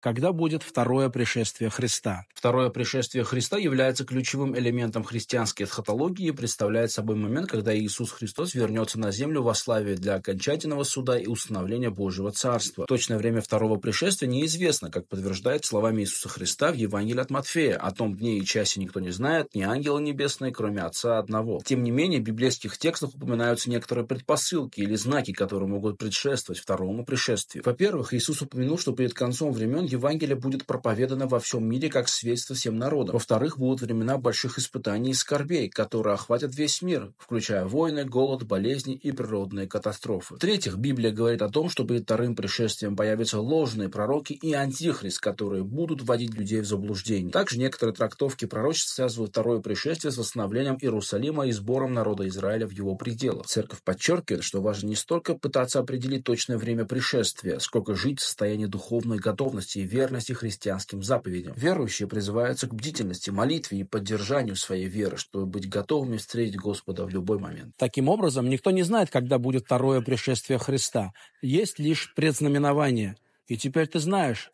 когда будет второе пришествие Христа. Второе пришествие Христа является ключевым элементом христианской эсхатологии и представляет собой момент, когда Иисус Христос вернется на землю во славе для окончательного суда и установления Божьего Царства. Точное время второго пришествия неизвестно, как подтверждает словами Иисуса Христа в Евангелии от Матфея. О том дне и часе никто не знает, ни ангелы небесные, кроме Отца одного. Тем не менее, в библейских текстах упоминаются некоторые предпосылки или знаки, которые могут предшествовать второму пришествию. Во-первых, Иисус упомянул, что перед концом времен Евангелие будет проповедано во всем мире как свидетельство всем народам. Во-вторых, будут времена больших испытаний и скорбей, которые охватят весь мир, включая войны, голод, болезни и природные катастрофы. В-третьих, Библия говорит о том, что перед вторым пришествием появятся ложные пророки и антихрист, которые будут вводить людей в заблуждение. Также некоторые трактовки пророчеств связывают второе пришествие с восстановлением Иерусалима и сбором народа Израиля в его пределах. Церковь подчеркивает, что важно не столько пытаться определить точное время пришествия, сколько жить в состоянии духовной готовности и верности христианским заповедям. Верующие призываются к бдительности, молитве и поддержанию своей веры, чтобы быть готовыми встретить Господа в любой момент. Таким образом, никто не знает, когда будет второе пришествие Христа. Есть лишь предзнаменование. И теперь ты знаешь,